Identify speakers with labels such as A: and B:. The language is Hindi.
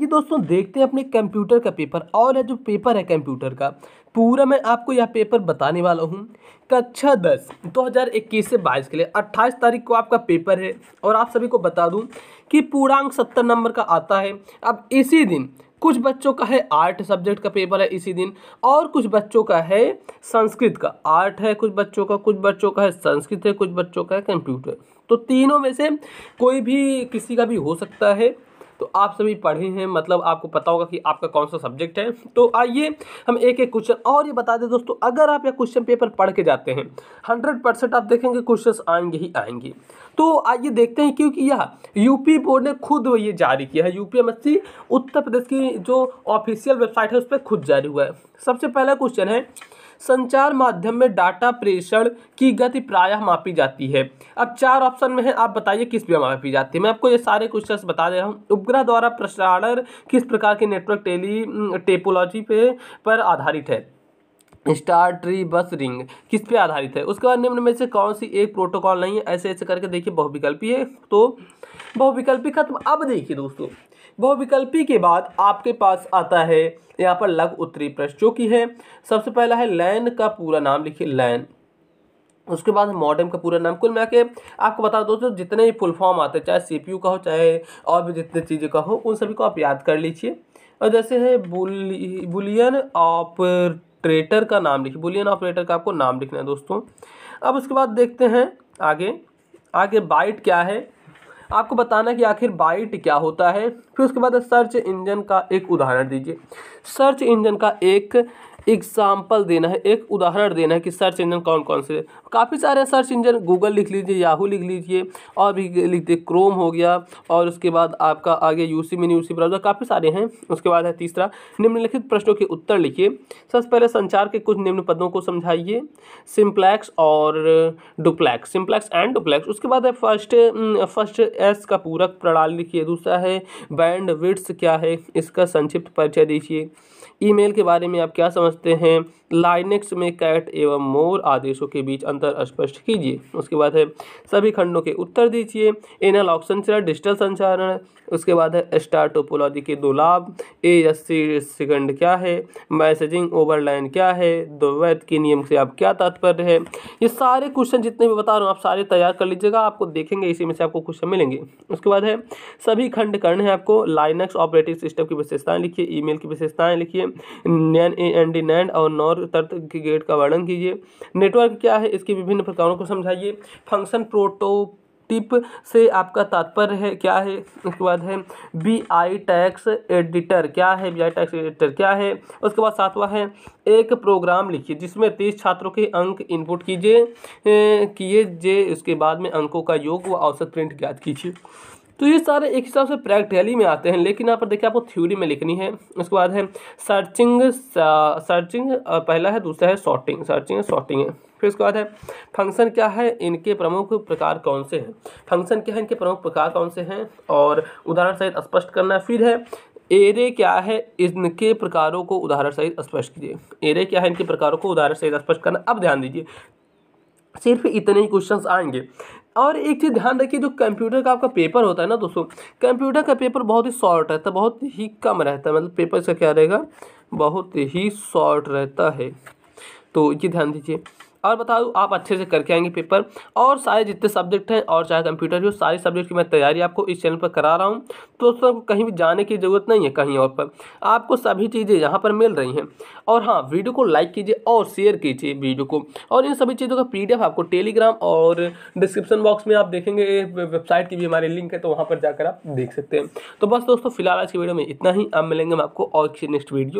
A: ये दोस्तों देखते हैं अपने कंप्यूटर का पेपर और है जो पेपर है कंप्यूटर का पूरा मैं आपको यह पेपर बताने वाला हूँ कक्षा दस दो हज़ार इक्कीस से बाईस के लिए अट्ठाईस तारीख को आपका पेपर है और आप सभी को बता दूँ कि पूर्णांक सत्तर नंबर का आता है अब इसी दिन कुछ बच्चों का है आर्ट सब्जेक्ट का पेपर है इसी दिन और कुछ बच्चों का है संस्कृत का आर्ट है कुछ बच्चों का कुछ बच्चों का है संस्कृत है कुछ बच्चों का है कंप्यूटर तो तीनों में से कोई भी किसी का भी हो सकता है तो आप सभी पढ़े हैं मतलब आपको पता होगा कि आपका कौन सा सब्जेक्ट है तो आइए हम एक एक क्वेश्चन और ये बता दें दोस्तों अगर आप यह क्वेश्चन पेपर पढ़ के जाते हैं हंड्रेड आप देखेंगे क्वेश्चन आएंगे ही आएंगे तो आइए देखते हैं क्योंकि यह यूपी बोर्ड ने खुद ये जारी किया है यूपीएमएससी उत्तर प्रदेश की जो ऑफिशियल वेबसाइट है उस पर खुद जारी हुआ है सबसे पहला क्वेश्चन है संचार माध्यम में डाटा प्रेषण की गति प्रायः मापी जाती है अब चार ऑप्शन में है आप बताइए किस भी मापी जाती है मैं आपको ये सारे क्वेश्चन बता दे रहा हूँ उपग्रह द्वारा प्रसारण किस प्रकार के नेटवर्क टेली टेपोलॉजी पे पर आधारित है स्टार ट्री बस रिंग किस पे आधारित है उसके बाद निम्न में से कौन सी एक प्रोटोकॉल नहीं है ऐसे ऐसे करके देखिए बहुविकल्पी है तो बहुविकल्पी खत्म अब देखिए दोस्तों बहुविकल्पी के बाद आपके पास आता है यहाँ पर लघु उत्तरी प्रश्न जो कि है सबसे पहला है लैन का पूरा नाम लिखिए लैन उसके बाद मॉडर्म का पूरा नाम कुल मिला के आपको बता दोस्तों जितने भी फुल फॉर्म आते हैं चाहे यू का हो चाहे और भी जितने चीज़ें का हो उन सभी को आप याद कर लीजिए और जैसे है बुल बुलियन ऑपर ऑपरेटर का नाम लिखिए बुलियन ऑपरेटर का आपको नाम लिखना है दोस्तों अब उसके बाद देखते हैं आगे आगे बाइट क्या है आपको बताना कि आखिर बाइट क्या होता है फिर उसके बाद सर्च इंजन का एक उदाहरण दीजिए सर्च इंजन का एक एग्जाम्पल देना है एक उदाहरण देना है कि सर्च इंजन कौन कौन से काफ़ी सारे सर्च इंजन गूगल लिख लीजिए याहू लिख लीजिए और भी लिख दिए क्रोम हो गया और उसके बाद आपका आगे U C mini U C browser काफ़ी सारे हैं उसके बाद है तीसरा निम्नलिखित प्रश्नों के उत्तर लिखिए सबसे पहले संचार के कुछ निम्न पदों को समझाइए सिम्प्लैक्स और डुप्लैक्स सिम्प्लैक्स एंड डुप्लैक्स उसके बाद है फर्स्ट फर्स्ट एस का पूरक प्रणाली लिखिए दूसरा है बैंड विड्स क्या है इसका संक्षिप्त परिचय दीजिए ईमेल के बारे में आप क्या समझते समझते हैं लाइनेक्स में कैट एवं मोर आदेशों के बीच अंतर स्पष्ट कीजिए उसके बाद है सभी खंडों के उत्तर दीजिए एनालॉग संचार डिजिटल संचारण उसके बाद है स्टार टोपोलॉजी के दो लाभ ए एस सी सेकंड क्या है मैसेजिंग ओवरलाइन क्या है द्वैत के नियम से आप क्या तात्पर्य है ये सारे क्वेश्चन जितने भी बता रहा हूँ आप सारे तैयार कर लीजिएगा आपको देखेंगे इसी में से आपको क्वेश्चन मिलेंगे उसके बाद है सभी खंड करने हैं आपको लाइनक्स ऑपरेटिंग सिस्टम की विशेषताएँ लिखिए ई की विशेषताएँ लिखिए NAND A N D NAND और नॉर और तर्क के गेट का वर्णन कीजिए नेटवर्क क्या है इसके विभिन्न प्रकारों को समझाइए फंक्शन प्रोटो टिप से आपका तात्पर्य है क्या है उसके बाद है बी आई टैक्स एडिटर क्या है बी आई टैक्स एडिटर क्या है उसके बाद सातवां है एक प्रोग्राम लिखिए जिसमें तीस छात्रों के अंक इनपुट कीजिए किए जे उसके बाद में अंकों का योग व औसत प्रिंट ज्ञात कीजिए तो ये सारे एक हिसाब से प्रैक्टिकली में आते हैं लेकिन यहाँ पर देखिए आपको थ्योरी में लिखनी है उसके बाद है सर्चिंग सर्चिंग पहला है दूसरा है शॉर्टिंग सर्चिंग है शॉर्टिंग है फिर उसके बाद है फंक्शन क्या है इनके प्रमुख प्रकार कौन से हैं फंक्शन क्या है इनके प्रमुख प्रकार कौन से हैं और उदाहरण सहित स्पष्ट करना फिर है एरे क्या है इनके प्रकारों को उदाहरण सहित स्पष्ट कीजिए एरे क्या है इनके प्रकारों को उदाहरण सहित स्पष्ट करना अब ध्यान दीजिए सिर्फ इतने ही क्वेश्चंस आएंगे और एक चीज़ ध्यान रखिए जो कंप्यूटर का आपका पेपर होता है ना दोस्तों कंप्यूटर का पेपर बहुत ही शॉर्ट रहता है बहुत ही कम रहता है मतलब पेपर इसका क्या रहेगा बहुत ही शॉर्ट रहता है तो ये ध्यान दीजिए और बता दूँ आप अच्छे से करके आएंगे पेपर और सारे जितने सब्जेक्ट हैं और चाहे कंप्यूटर हो सारे सब्जेक्ट की मैं तैयारी आपको इस चैनल पर करा रहा हूँ तो दोस्तों आपको कहीं भी जाने की ज़रूरत नहीं है कहीं और पर आपको सभी चीज़ें यहाँ पर मिल रही हैं और हाँ वीडियो को लाइक कीजिए और शेयर कीजिए वीडियो को और इन सभी चीज़ों का पी आपको टेलीग्राम और डिस्क्रिप्शन बॉक्स में आप देखेंगे वेबसाइट की भी हमारी लिंक है तो वहाँ पर जाकर आप देख सकते हैं तो बस दोस्तों फिलहाल आज की वीडियो में इतना ही अब मिलेंगे हम आपको और किसी नेक्स्ट वीडियो